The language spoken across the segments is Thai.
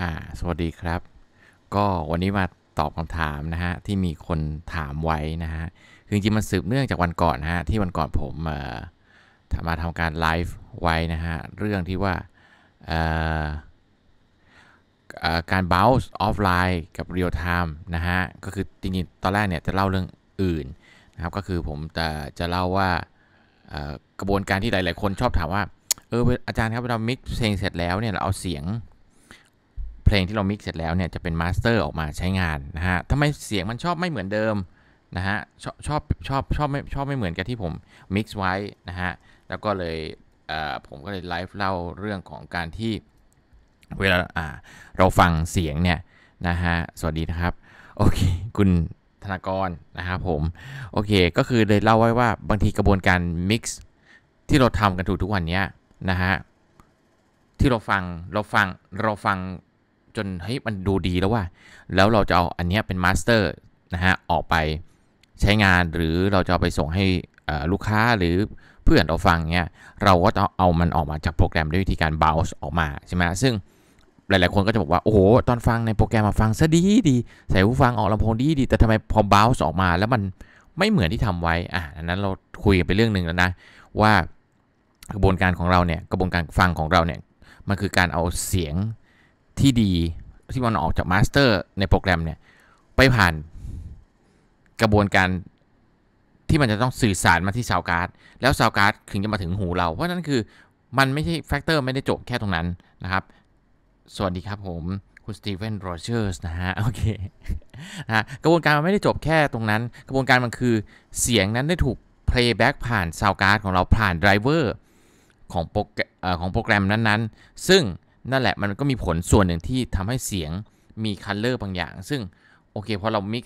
อ่าสวัสดีครับ ก็วันนี้มาตอบคำถามนะฮะที่มีคนถามไว้นะฮะคือจริงมันสืบเนื่องจากวันก่อนนะฮะที่วันก่อนผมมาทำการไลฟ์ไว้นะฮะเรื่องที่ว่าการ bounce ออฟไลน์กับ real time นะฮะ ก็คือจริงๆตอนแรกเนี่ยจะเล่าเรื่องอื่นนะครับก็คือผมจะจะเล่าว่ากระบวนการที่หลายๆคนชอบถามว่าเอออาจารย์ครับเรา mix เพลงเสร็จแล้วเนี่ยเราเอาเสียงเพลงที่เรามิกเสร็จแล้วเนี่ยจะเป็นมาสเตอร์ออกมาใช้งานนะฮะทำไมเสียงมันชอบไม่เหมือนเดิมนะฮะ ชอบชอบชอบชอบไม่ชอบไม่เหมือนกับที่ผมมิกซ์ไว้นะฮะ แล้วก็เลยผมก็เลยไลฟ์เล่าเรื่องของการที่เวลาเราฟังเสียงเนี่ยนะฮะ สวัสดีนะครับ โอเคคุณธนากร นะครับผม โอเคก็คือเลยเล่าไว้ว่า บางทีกระบวนการมิกซ์ที่เราทำกันถูกทุกวันนี้นะฮะ ที่เราฟังเราฟังเราฟังจนเฮ้ยมันดูดีแล้วว่า แล้วเราจะเอาอันนี้เป็นมาสเตอร์นะฮะออกไปใช้งานหรือเราจะเอาไปส่งให้ลูกค้าหรือเพื่อนเราฟังเนี่ยเราก็ต้องเอามันออกมาจากโปรแกรมด้วยวิธีการบ o u n c ออกมาใช่ไหมซึ่งหลายๆคนก็จะบอกว่าโอ้โหตอนฟังในโปรแกรมมาฟังซะดี ดีใส่หูฟังออกลำโพงดีดีแต่ทำไมพอบ o u n c ออกมาแล้วมัน ไม่เหมือนที่ทำไว้อ่ะนั้นเราคุยกันไปเรื่องหนึ่งแล้วนะว่า กระบวนการของเราเนี่ยกระบวนการฟังของเราเนี่ยมันคือการเอาเสียงที่ดีที่มันออกจากมาสเตอร์ในโปรแกรม เนี่ย ไปผ่านกระบวนการที่มันจะต้องสื่อสารมาที่ซาวการ์ดแล้วซาวการ์ดถึงจะมาถึงหูเราเพราะนั้นคือมันไม่ใช่แฟกเตอร์ ไม่ได้จบแค่ตรงนั้นนะครับ สวัสดีครับผม คุณสตีเฟนโรเจอร์สนะฮะ โอเคนะกระบวนการมันไม่ได้จบแค่ตรงนั้น กระบวนการมันคือเสียงนั้นได้ถูกเพลย์แบ็กผ่านซาวการ์ดของเราผ่านไดรเวอร์ของโปรของโปรแกรมนั้นๆซึ่งนั่นแหละมันก็มีผลส่วนหนึ่งที่ทำให้เสียงมีคัลเลอร์บางอย่าง ซึ่ง โอเคพอเรามิก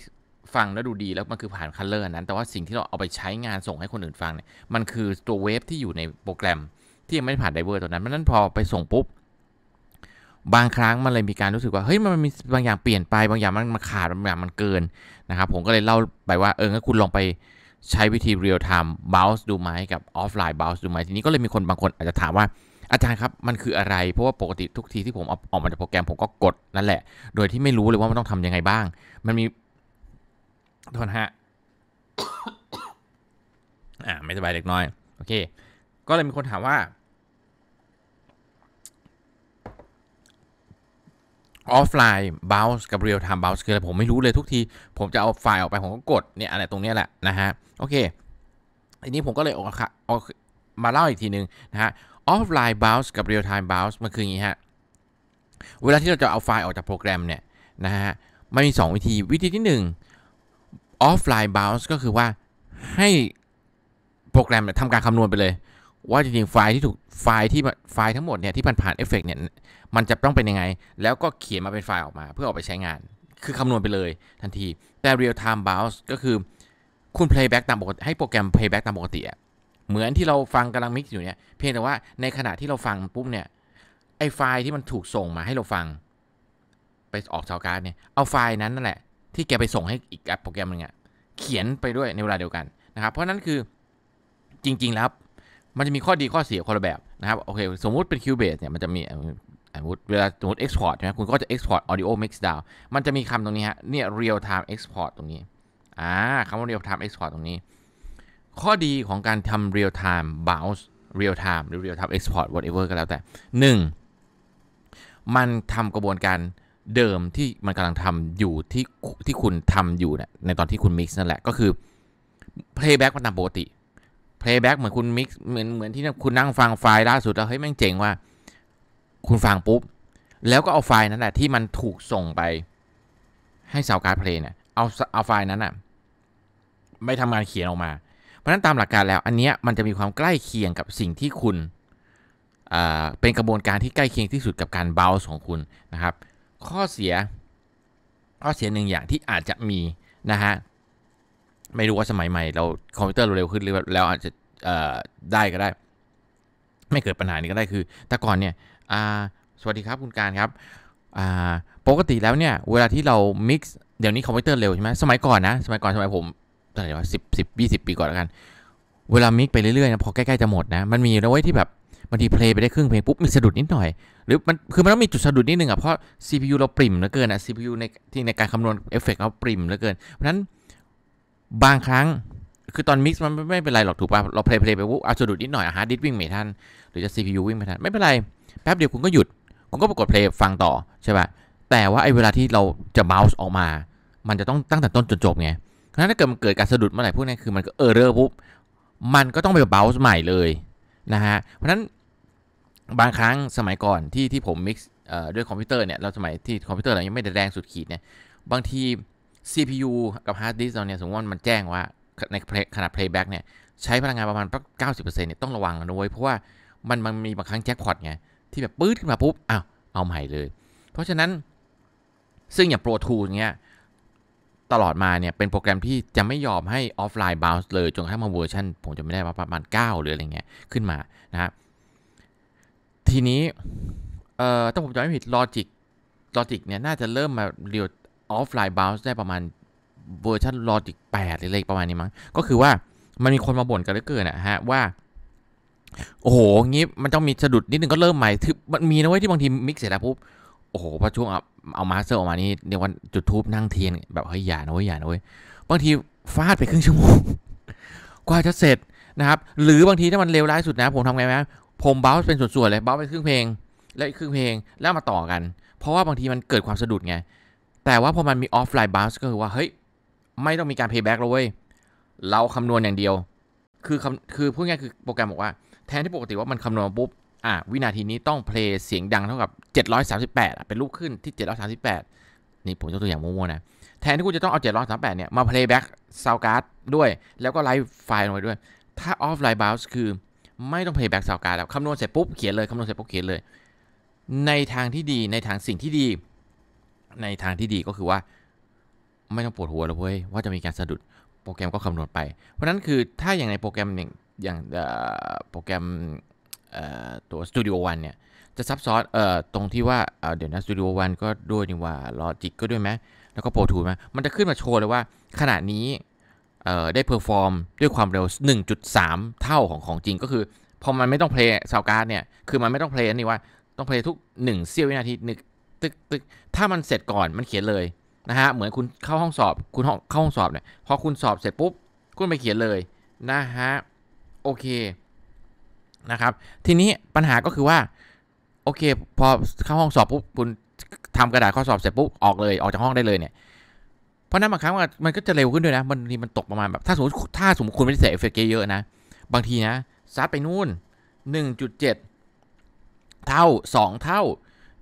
ฟังแล้วดูดีแล้วมันคือผ่านคัลเลอร์นั้น แต่ว่าสิ่งที่เราเอาไปใช้งานส่งให้คนอื่นฟังเนี่ยมันคือตัวเวฟที่อยู่ในโปรแกรมที่ยังไม่ผ่านไดเวอร์ตัวนั้นเพราะนั้นพอไปส่งปุ๊บ บางครั้งมันเลยมีการรู้สึกว่า เฮ้ยมันมีบางอย่างเปลี่ยนไปบางอย่างมันมาขาดบางอย่างมันเกินนะครับผมก็เลยเล่าไปว่าเออถ้าคุณลองไปใช้วิธีเรียลไทม์ b o u ส์ดูไหมกับออฟไลน์บ o u n c ดูไหมทีนี้ก็เลยมีคนบางคนอาจจะถามว่าอาจารย์ครับ มันคืออะไร เพราะว่าปกติทุกทีที่ผมออกออกมาจากโปรแกรมผมก็กดนั่นแหละ โดยที่ไม่รู้เลยว่ามันต้องทํำยังไงบ้าง มันมีโทษฮะ อ่า ไม่สบายเล็กน้อย โอเค ก็เลยมีคนถามว่าออฟไลน์บ o u n c e กับเรียลไทม์บ o u n c e คืออะไรผมไม่รู้เลยทุกที ผมจะเอาไฟล์ออกไปผมก็กดเนี่ยอะไรตรงนี้แหละนะฮะ โอเคทีนี้ผมก็เลยออกมาเล่าอีกทีนึงนะฮะออฟไลน์บัลส์กับเรียลไทม์บัลส์มันคืออย่างนี้ฮะ เวลาที่เราจะเอาไฟล์ออกจากโปรแกรมเนี่ยนะฮะ มันมี 2 วิธีวิธีที่ 1 o f f ฟไลน์บัลส์ก็คือว่าให้โปรแกรมทำการคำนวณไปเลย ว่าจริงๆไฟล์ที่ถูกไฟล์ที่ไฟล์ทั้งหมดเนี่ยที่ผ่านผ่านเอฟเฟกเนี่ยมันจะต้องเป็นยังไง แล้วก็เขียนมาเป็นไฟล์ออกมาเพื่อออกไปใช้งาน คือคำนวณไปเลย ทันทีแต่เรียลไทม์บัลส์ก็คือคุณ playback ตามปกติให้โปรแกรม playback ตามปกติอะเหมือนที่เราฟังกำลังมิกซ์อยู่เนี่ย เพียงแต่ว่าในขณะที่เราฟังปุ๊บเนี่ยไอ้ไฟล์ที่มันถูกส่งมาให้เราฟัง ไปออกสาวการ์ดเนี่ยเอาไฟล์นั้นนั่นแหละที่แกไปส่งให้อีกแอปโปรแกรมหนึ่งอ่ะเขียนไปด้วยในเวลาเดียวกันนะครับเพราะนั้นคือจริงๆแล้วมันจะมีข้อดีข้อเสียคนละแบบนะครับโอเคสมมุติเป็น Cubase เนี่ยมันจะมีสมมติเวลาสมมติ export ใช่ไหมคุณก็จะ export audio mix down มันจะมีคำตรงนี้ฮะเนี่ย real time export ตรงนี้อ่าคำว่า real time export ตรงนี้ข้อดีของการทำ real time bounce real time หรือ real time export whatever ก็แล้วแต่ 1. มันทำกระบวนการเดิมที่มันกำลังทำอยู่ที่ที่คุณทำอยู่เนี่ยในตอนที่คุณ mix นั่นแหละก็คือ playback มันตามปกติ playback เหมือนคุณ mix เหมือนเหมือนที่คุณนั่งฟังไฟล์ล่าสุดแล้ว เฮ้ยแม่งเจ๋งว่า คุณฟังปุ๊บ แล้วก็เอาไฟล์นั้นแหละที่มันถูกส่งไปให้สาวการ์ดเพลย์เนี่ยเอาเอาไฟล์นั้นอ่ะไม่ทำงานเขียนออกมาราะนั้นตามหลักการแล้วอันนี้มันจะมีความใกล้เคียงกับสิ่งที่คุณ เป็นกระบวนการที่ใกล้เคียงที่สุดกับการเบลส์ของคุณนะครับ ข้อเสียข้อเสียหนึ่งอย่างที่อาจจะมีนะฮะไม่รู้ว่าสมัยใหม่เราคอมพิวเตอร์เราเร็วขึ้นหรือแล้วอาจจะได้ก็ได้ ไม่เกิดปัญหานี้ก็ได้คือ แต่ก่อนเนี่ยสวัสดีครับคุณการครับปกติแล้วเนี่ยเวลาที่เรา mix เดี๋ยวนี้คอมพิวเตอร์เร็วใช่ไหมสมัยก่อนนะสมัยก่อนสมัยผมเท่าไหร่วะสิบสิบยี่สิบปีก่อนแล้วกัน เวลามิกไปเรื่อยๆนะพอใกล้ๆจะหมดนะมันมีนะเว้ยที่แบบบางทีเพลงไปได้ครึ่งเพลงปุ๊บมีสะดุดนิดหน่อยหรือมันคือมันต้องมีจุดสะดุดนิดนึงอ่ะเพราะ CPU เราปริ่มเหลือเกินอ่ะ CPU ในที่ในการคำนวณเอฟเฟกต์เราปริ่มเหลือเกินเพราะฉะนั้นบางครั้งคือตอนมิกซ์มันไม่เป็นไรหรอกถูกป่ะเราเพลย์เพลย์ไปปุ๊บเอาสะดุดนิดหน่อยฮาร์ดดิส์วิ่งไม่ทันหรือจะ CPU วิ่งไม่ทันไม่เป็นไรแป๊บเดียวคุณก็หยุดคุณก็ปรากดเพลย์ฟังต่อใช่ป่ะแต่ว่าไอ้เวลาที่เราจะเมาส์ออกมา มันจะต้องตั้งแต่ต้นจนจบไงราะฉะนั้นถ้าเกิดมันเกิดการสะดุดเมื่อไหร่พวกนี้คือมันก็เออเรอร์ปุ๊บมันก็ต้องไปเบลส์ใหม่เลยนะฮะ เพราะฉะนั้นบางครั้งสมัยก่อนที่ที่ผมมิกซ์ด้วยคอมพิวเตอร์เนี่ยเราสมัยที่คอมพิวเตอร์เรายังไม่ได้แรงสุดขีดเนี่ย บางที CPU กับฮาร์ดดิสก์เราเนี่ยสมมติว่ามันแจ้งว่า ในขนาด playback เนี่ยใช้พลังงานประมาณเก้าสิบเปอร์เซ็นต์เนี่ยต้องระวังนะเว้ย เพราะว่ามันมันมีบางครั้งแจ็คพอตไงที่แบบปื๊ดขึ้นมาปุ๊บอ้าวเอาใหม่เลยเพราะฉะนั้นซึ่งอย่างโปร t o o เงี้ยตลอดมาเนี่ย เป็นโปรแกรมที่จะไม่ยอมให้ออฟไลน์บาวส์เลยจนกระทั่งมาเวอร์ชันผมจะไม่ได้ประมาณ9หรืออะไรเงี้ยขึ้นมานะทีนี้ เอ่อ ถ้าผมจำไม่ผิดลอจิกลอจิกเนี่ย น่าจะเริ่มมาเรียวออฟไลน์บาวส์ได้ประมาณเวอร์ชันลอจิก8หรืออะไรประมาณนี้มั้งก็คือว่ามันมีคนมาบ่นกันเหลือเกินนะฮะว่า โอ้โหงี้มันต้องมีสะดุด นิดนึงก็เริ่มใหม่มันมีนะเว้ยที่บางทีมิกเสร็จแล้วปุ๊บโอ้โห พอช่วงเอามาสเตอร์ออกมานี่เดี๋ยววันจุดทูบนั่งเทียนแบบเฮ้ยอย่านะเว้ยอย่านะเว้ย บางทีฟาดไปครึ่งชั่วโมง กว่าจะเสร็จนะครับ หรือบางทีถ้ามันเลวร้ายสุดนะ ผมทำไงไหมผมเบ้าเป็นส่วนๆ เลยเบ้าไปครึ่งเพลง แลวอีกครึ่งเพลง แล้วมาต่อกัน เพราะว่าบางทีมันเกิดความสะดุดไง แต่ว่าพอมันมีออฟไลน์บ้าก็คือว่า เฮ้ย ไม่ต้องมีการเพย์แบ็กเลยเยเราคำนวณอย่างเดียว คือคือพูดง่ายคือโปรแกรมบอกว่าแทนที่ปกติว่ามันคำนวณปุ๊บอ่ะวินาทีนี้ต้องเพลงเสียงดังเท่ากับ 738 เป็นลูกขึ้นที่ 738 นี่ผมยกตัวอย่างมั่วๆนะแทนที่คุณจะต้องเอา 738 เนี่ยมาเพลย์แบ็กซาวการ์ดด้วย แล้วก็ไลฟ์ไฟล์ลงไปด้วย ถ้าออฟไลน์บาวส์คือไม่ต้องเพลย์แบ็กซาวการ์ดแล้วคำนวณเสร็จปุ๊บเขียนเลย คำนวณเสร็จปุ๊บเขียนเลย ในทางที่ดีในทางสิ่งที่ดีในทางที่ดีก็คือว่า ไม่ต้องปวดหัวแล้วเว้ยว่าจะมีการสะดุดโปรแกรมก็คำนวณไป เพราะนั้นคือถ้าอย่างในโปรแกรมอย่างอย่างโปรแกรมตัวสตูดิโอวันเนี่ย จะซับซ้อนเอ่อตรงที่ว่าเดี๋ยวนะสตูดิโอวันก็ด้วยนี่ว่าลอจิกก็ด้วยไหมแล้วก็โปรทูไหมมันจะขึ้นมาโชว์เลยว่าขณะนี้ได้เพอร์ฟอร์มด้วยความเร็ว 1.3 เท่าของ ของจริงก็คือ พอมันไม่ต้องเพลย์ซาวการ์ดเนี่ย คือมันไม่ต้องเพลย์นี่ว่าต้องเพลย์ทุก 1 เสี้ยววินาทีนึกตึกตึก ถ้ามันเสร็จก่อนมันเขียนเลยนะฮะเหมือนคุณเข้าห้องสอบคุณเข้าห้องสอบเนี่ยพอคุณสอบเสร็จปุ๊บคุณไปเขียนเลยนะฮะโอเคนะครับ ทีนี้ปัญหาก็คือว่า โอเคพอเข้าห้องสอบปุ๊บคุณทำกระดาษข้อสอบเสร็จปุ๊บออกเลยออกจากห้องได้เลยเนี่ยเพราะนั้นบางครั้งมันก็จะเร็วขึ้นด้วยนะบางทีมันตกประมาณแบบถ้าสมมติถ้าสมมติคุณไม่ได้ใส่เอฟเฟกต์เยอะนะ บางทีนะซัดไปนู่น 1.7 เท่า 2 เท่า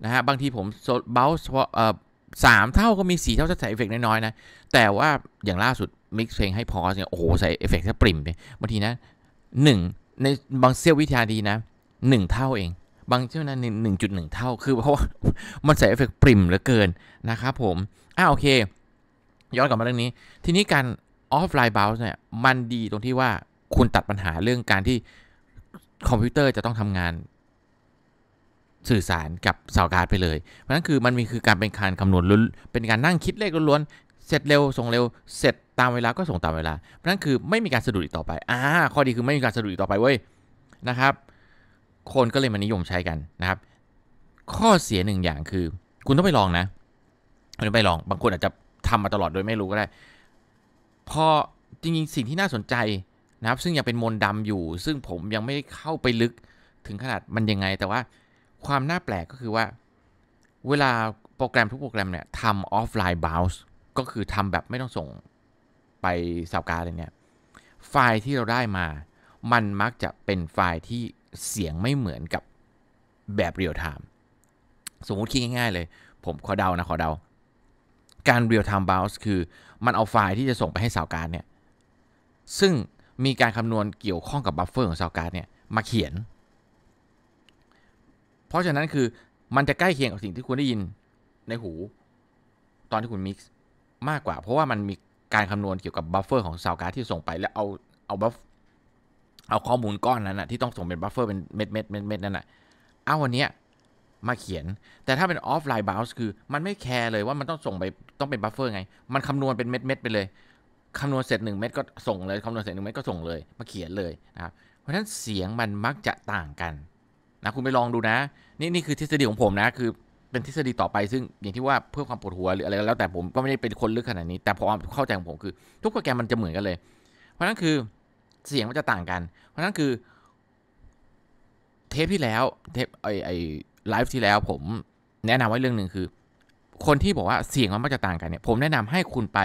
นะฮะบางทีผมเบลส์เออสามเท่าก็มีสี่เท่าจะใส่เอฟเฟกน้อยๆ นะ แต่ว่าอย่างล่าสุดมิกซ์เพลงให้พอสเนี่ยโอ้โหใส่เอฟเฟกต์แทบปริมไปบางทีนะหนึ่งในบางเสี้ยววิทยาดีนะหนึ่งเท่าเอง บางเท่านั้นหนึ่งจุดหนึ่งเท่าคือ เพราะว่า มันใส่เอฟเฟกตปริมเหลือเกินนะครับผมอ้าโอเคย้อนกลับมาเรื่องนี้ ทีนี้การออฟไลน์บาวส์เนี่ยมันดีตรงที่ว่าคุณตัดปัญหาเรื่องการที่คอมพิวเตอร์จะต้องทำงาน สื่อสารกับสาวการ์ดไปเลย เพราะนั้นคือมันมีคือการเป็นการคำนวณล้วนเป็นการนั่งคิดเลขล้วนเสร็จเร็วส่งเร็วเสร็จตามเวลาก็ส่งตามเวลา เพราะนั้นคือไม่มีการสะดุดอีกต่อไปอ่าข้อดีคือไม่มีการสะดุดอีกต่อไปเว้ยนะครับ คนก็เลยมานิยมใช้กันนะครับ ข้อเสียหนึ่งอย่างคือ คุณต้องไปลองนะคุณต้องไปลอง บางคนอาจจะทำมาตลอดโดยไม่รู้ก็ได้ พอจริงๆสิ่งที่น่าสนใจนะครับ ซึ่งยัง เป็นมนดำอยู่ ซึ่งผมยังไม่เข้าไปลึกถึงขนาดมันยังไง แต่ว่าความน่าแปลกก็คือว่า เวลาโปรแกรมทุกโปรแกรมเนี่ยทำออฟไลน์บาวส์ก็คือทำแบบไม่ต้องส่งไปสาวกาเลยเนี่ย ไฟล์ที่เราได้มา มันมักจะเป็นไฟล์ที่เสียงไม่เหมือนกับแบบเรียลไทม์สมมติคิดง่ายๆเลย ผมขอเดานะขอเดาการเรียลไทม์บาวส์คือมันเอาไฟล์ที่จะส่งไปให้สาวการเนี่ย ซึ่งมีการคำนวณเกี่ยวข้องกับบัฟเฟอร์ของสาวการเนี่ย มาเขียน เพราะฉะนั้นคือมันจะใกล้เคียงกับสิ่งที่คุณได้ยินในหู ตอนที่คุณมิกซ์มากกว่า เพราะว่ามันมีการคำนวณเกี่ยวกับบัฟเฟอร์ของซาวการ์ที่ส่งไปแล้วเอาเอาบัฟเอาข้อมูลก้อนนั้นนะที่ต้องส่งเป็นบัฟเฟอร์เป็นเม็ดเม็ดเม็ดเม็ดนั่นนะเอาวันนี้มาเขียน แต่ถ้าเป็นออฟไลน์บาวส์คือมันไม่แคร์เลยว่ามันต้องส่งไปต้องเป็นบัฟเฟอร์ไง มันคำนวณเป็นเม็ดเม็ดไปเลยคำนวณเสร็จหนึ่งเม็ดก็ส่งเลยคำนวณเสร็จหนึ่งเม็ดก็ส่งเลย มาเขียนเลยนะครับเพราะฉะนั้นเสียงมันมักจะต่างกันนะ คุณไปลองดูนะ นี่นี่คือทฤษฎีของผมนะคือเป็นทฤษฎีต่อไปซึ่งอย่างที่ว่าเพื่อความปวดหัวหรืออะไรแล้วแต่ผมก็ไม่ได้เป็นคนลึกขนาดนี้ แต่พอเข้าใจของผมคือทุกโปรแกรมมันจะเหมือนกันเลย เพราะนั้นคือเสียงมันจะต่างกัน เพราะนั้นคือเทปที่แล้วเทปไอไอไลฟ์ที่แล้วผมแนะนำไว้เรื่องหนึ่งคือ คนที่บอกว่าเสียงมันจะต่างกันเนี่ยผมแนะนำให้คุณไป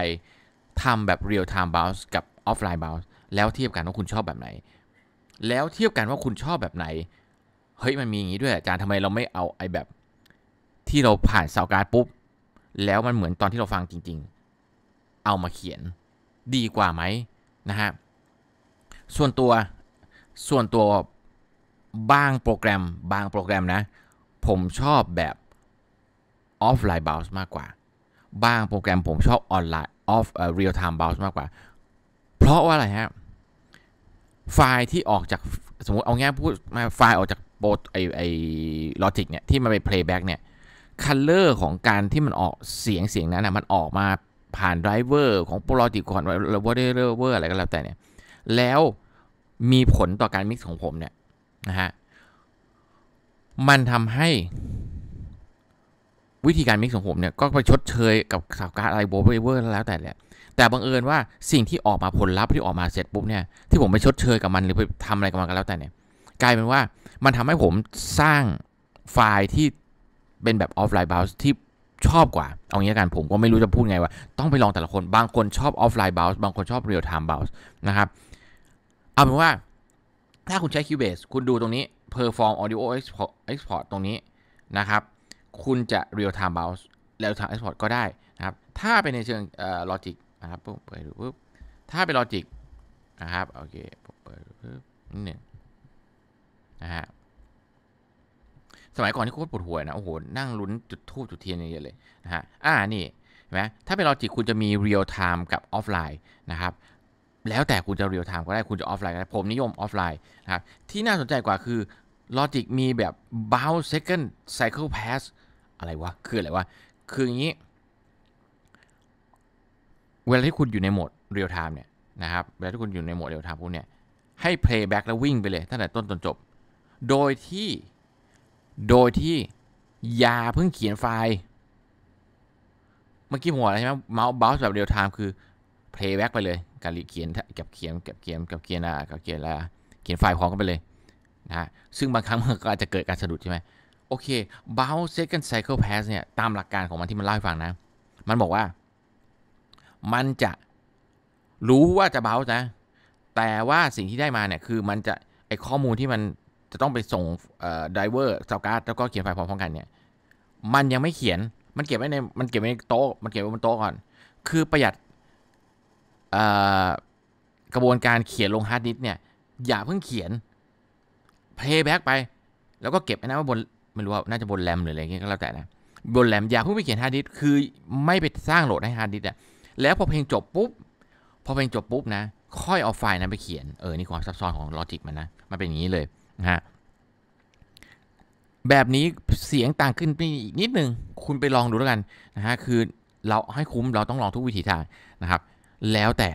ทำแบบเรียลไทม์บ o u n c กับออฟไลน์บ o u n c แล้วเทียบกันว่าคุณชอบแบบไหน แล้วเทียบกันว่าคุณชอบแบบไหนเฮ้ยมันมีอย่างนี้ด้วยอาจารย์ทำไมเราไม่เอาไอแบบที่เราผ่านเสาการ์ดปุ๊บ แล้วมันเหมือนตอนที่เราฟังจริง ๆ เอามาเขียน ดีกว่าไหมนะฮะ ส่วนตัวส่วนตัวบางโปรแกรมบางโปรแกรมนะ ผมชอบแบบออฟไลน์บาวสมากกว่า บางโปรแกรมผมชอบออนไลน์ออฟเรียลไทม์บาวสมากกว่า เพราะว่าอะไรฮะไฟล์ที่ออกจาก สมมติเอาง่ายพูดมาไฟล์ออกจากโบไอไอลอจิกเนี่ยที่มันไป เพลย์แบ็กเนี่ยคัลเลอร์ของการที่มันออกเสียงเสียงนั้นนะมันออกมาผ่านไดรเวอร์ของโปรติคอนวอไดเวอร์อะไรก็แล้วแต่เนี่ยแล้วมีผลต่อการมิกซ์ของผมเนี่ยนะฮะมันทำให้วิธีการมิกซ์ของผมเนี่ยก็ไปชดเชยกับสาการอะไรโบเวอร์แล้วแต่แหละแต่บังเอิญว่าสิ่งที่ออกมาผลลัพธ์ที่ออกมาเสร็จปุ๊บเนี่ยที่ผมไปชดเชยกับมันหรือไปทำอะไรกับมันก็แล้วแต่เนี่ยกลายเป็นว่ามันทำให้ผมสร้างไฟล์ที่เป็นแบบออฟไลน์บาวส์ที่ชอบกว่า เอางี้กันผมก็ไม่รู้จะพูดไงว่า ต้องไปลองแต่ละคนบางคนชอบออฟไลน์บาวส์บางคนชอบเรียลไทม์บาวส์นะครับ เอาเป็นว่าถ้าคุณใช้ Cubase คุณดูตรงนี้ Perform Audio Export ตรงนี้นะครับ คุณจะ Real Time Bounce ยล้ว Time Export ก็ได้นะครับ ถ้าเป็นในเชิงลอจิกนะครับปุ๊บเปิดดูปุ๊บถ้าเป็นลอจิกนะครับโอเคเปิดดูปุ๊บนีหนึ่งนะฮะสมัยก่อนที่โคตรปวดหัวนะโอ้โหนั่งลุ้นจุดทูบจุดเทียนเยอะเลยนะฮะอ่านี่นมถ้าเป็นลอจิกคุณจะมีเรียลไทม์กับออฟไลน์นะครับแล้วแต่คุณจะเรียลไทม์ก็ได้คุณจะออฟไลน์ก็ได้ผมนิยมออฟไลน์นะครับ ที่น่าสนใจกว่าคือลอจิกมีแบบบาวเซคันด์ไซเคิล p a s สอะไรวะ คืออะไรวะ คืออย่างนี้ เวลาที่คุณอยู่ในโหมดเรียลไทม์เนี่ยนะครับเวลาที่คุณอยู่ในโหมดเรียลไทม์พวกเนี่ยให้เพลย์แบ็กแล้ววิ่งไปเลย ตั้งแต่ต้นจนจบ โดยที่โดยที่ ยาเพิ่งเขียนไฟล์เมื่อกี้ผมบอกใช่ไหมเมาส์บัสแบบเรียลไทม์คือเพลย์แบ็กไปเลยการเขียนกับเขียนกับเขียนกับเขียนอ่ะกับเขียนอะเขียนไฟล์พร้อมกันไปเลยนะซึ่งบางครั้งมันก็อาจจะเกิดการสะดุดใช่ไหมโอเคเบ u n ์เซ็กันไซเคิลแพสเนี่ยตามหลักการของมันที่มันเล่าให้ฟังนะ มันบอกว่า มันจะรู้ว่าจะเบ u n ์นะ แต่ว่าสิ่งที่ได้มาเนี่ยคือมันจะไอข้อมูลที่มันจะต้องไปส่งดดเวอร์สการ์ดแล้วก็เขียนไฟล์พร้อมๆกัน เนี่ย มันยังไม่เขียน มันเก็บไว้ใน มันเก็บไว้ในโต๊ะ มันเก็บไว้บนโต๊ะก่อน คือประหยัดกระบวนการเขียนลงฮาร์ดดิสเนี่ย อย่าเพิ่งเขียน เพย์แบ็กไป แล้วก็เก็บไว้นะว่าบน ไม่รู้ว่าน่าจะบนแรมหรืออะไรเงี้ยก็แล้วแต่นะ บนแรม อย่าเพิ่งไปเขียนฮาร์ดดิสคือไม่ไปสร้างโหลดให้ฮาร์ดดิสอะแล้วพอเพลงจบปุ๊บ พอเพลงจบปุ๊บนะ ค่อยเอาไฟล์นั้นไปเขียน เออ นี่ความซับซ้อนของลอจิกมันนะ มันเป็นอย่างนี้เลยฮะแบบนี้เสียงต่างขึ้นไปอีกนิดนึงคุณไปลองดูแล้วกันนะฮะคือเราให้คุ้มเราต้องลองทุกวิธีทางนะครับ แล้วแต่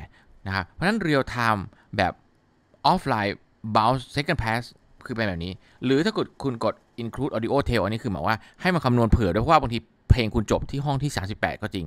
นะครับเพราะฉะนั้นเรียลไทม์แบบออฟไลน์บ bounce second pass คือเป็นแบบนี้ หรือถ้ากดคุณกด include audio tail อันนี้คือหมายว่าให้มันคำนวณเผื่อด้วยเพราะว่าบางทีเพลงคุณจบที่ห้องที่ 38 ก็จริง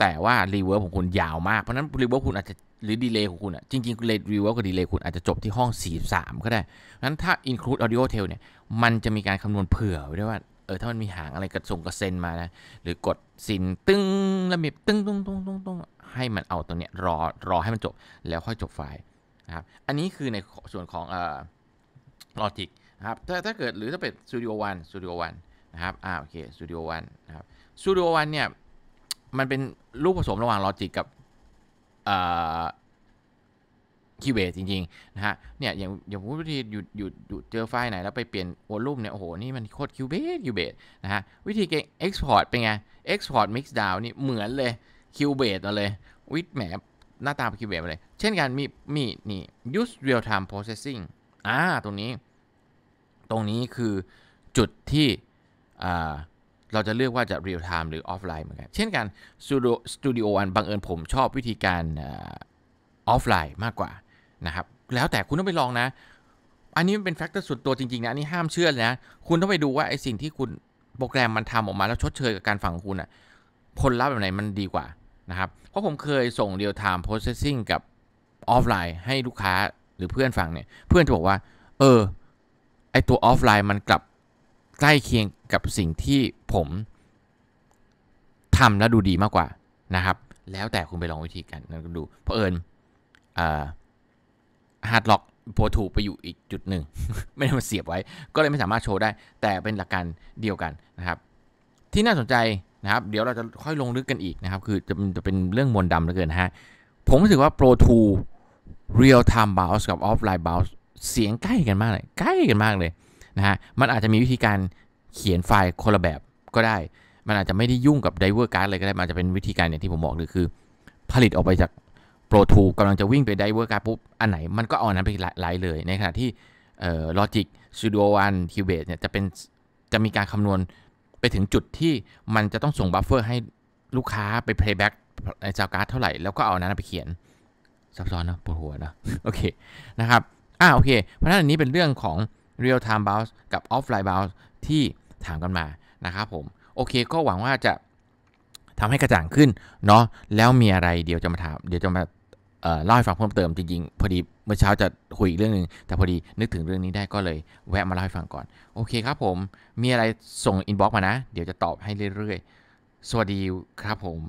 แต่ว่ารีเวิร์สของคุณยาวมากเพราะนั้นรีเวิร์บคุณอาจจะหรือ ดีเลย์ของคุณอ่ะจริงๆเลดรีเวิร์กับดีเลย์คุณ อาจจะจบที่ห้อง 43 ก็ได้งั้นถ้า include audio tail เนี่ยมันจะมีการคำนวณเผื่อไว้ด้วยว่าเออถ้ามันมีหางอะไรกระส่งกระเซ็นมานะ หรือกดสินตึ้งแล้วมีตึ้งตึ้งตึ้งตึ้งต้งให้มันเอาตัวเนี้ยรอรอให้มันจบแล้วค่อยจบไฟล์นะครับอันนี้คือในส่วนของเอ่อลอจิกนะครับถ้าถ้าเกิดหรือถ้าเป็นตูดิโอวันสตูดิโอวันนะครับอ่าโอเคสตูดิโอวันนะครับสตูดิโอวันเนี่ยมันเป็นลูกผสมระหว่างลอจิกกับคีย์เวทจริงๆนะฮะเนี่ยอย่างอย่างวิธีหยุดหยุดหยุดเจอไฟล์ไหนแล้วไปเปลี่ยนวอลลุ่มเนี่ยโอ้โหนี่มันโคตรคิวเบสคิวเบสนะฮะวิธีเก่ง์ x p o r t เป็นไงพอร์ตมิกซ์ดาวนี่เหมือนเลยคิวเบสมาเลยวิดแมมหน้าตาคิวเบสมาเลยเช่นกันมีมีนี่ยูสเรียลไทม์โพสเซสซิ่งอ่าตรงนี้ ตรงนี้คือจุดที่อ่าเราจะเลือกว่าจะเรียลไทม์หรือออฟไลน์เหมือนกัน เช่นกันสตูดิโออันบังเอิญผมชอบวิธีการออฟไลน์มากกว่านะครับ แล้วแต่คุณต้องไปลองนะอันนี้มันเป็นแฟกเตอร์ส่วนตัวจริง ๆ นะอันนี้ห้ามเชื่อเลยนะ คุณต้องไปดูว่าไอ้สิ่งที่คุณโปรแกรมมันทำออกมาแล้วชดเชยกับการฝังคุณอ่ะผลลัพธ์แบบไหนมันดีกว่านะครับเพราะผมเคยส่งเรียลไทม์โพสเซสซิ่งกับออฟไลน์ให้ลูกค้าหรือเพื่อนฟังเนี่ยเพื่อนจะบอกว่าเออไอตัวออฟไลน์มันกลับใกล้เคียงกับสิ่งที่ผมทำแล้วดูดีมากกว่านะครับ แล้วแต่คุณไปลองวิธีกันนะคก็ดูเพราะเอิญฮาร์ดล็อกโพถูไปอยู่อีกจุดหนึ่งไม่ได้มาเสียบไว้ ก็เลยไม่สามารถโชว์ได้ แต่เป็นหลักการเดียวกันนะครับ ที่น่าสนใจนะครับ เดี๋ยวเราจะค่อยลงลึกกันอีกนะครับ คือจะจะเป็นเรื่องมวลดำเหลือเกินฮะผมรู้สึกว่า Pro 2 Real Time Bounce กับ Offline Bounce เสียงใกล้กันมากเลยใกล้กันมากเลยนะฮะมันอาจจะมีวิธีการเขียนไฟล์คนละแบบก็ได้ มันอาจจะไม่ได้ยุ่งกับ Diver Card เลยก็ได้ มันอาจจะเป็นวิธีการอย่างที่ผมบอกรือคือผลิตออกไปจาก Pro t o กกำลังจะวิ่งไป Diver Card ปุ๊บ อันไหน มันก็เอาอันนั้นไปไล่เลย ในขณะที่ลอจิ Logic Studio One Cubase เนี่ยจะเป็นจะมีการคำนวณไปถึงจุดที่มันจะต้องส่งบัฟเฟอร์ให้ลูกค้าไป playback ในซาวการ์ดเท่าไหร่แล้วก็เอานั้นไปเขียนซับซ้อนนะปวดหัวนะโอเคนะครับอ่าโอเคเพราะฉะนั้นอันนี้เป็นเรื่องของ Real Time Bounce กับ Offline Bounce ที่ถามกันมานะครับผมโอเคก็หวังว่าจะทำให้กระจ่างขึ้นเนาะแล้วมีอะไรเดี๋ยวจะมาถามเดี๋ยวจะมาเล่าให้ฟังเพิ่มเติมจริง ๆ พอดีเมื่อเช้าจะคุยอีกเรื่องหนึ่งแต่พอดีนึกถึงเรื่องนี้ได้ก็เลย แวะมาเล่าให้ฟังก่อน โอเคครับผม มีอะไรส่งอินบ็อกซ์มานะ เดี๋ยวจะตอบให้เรื่อยๆ สวัสดีครับผม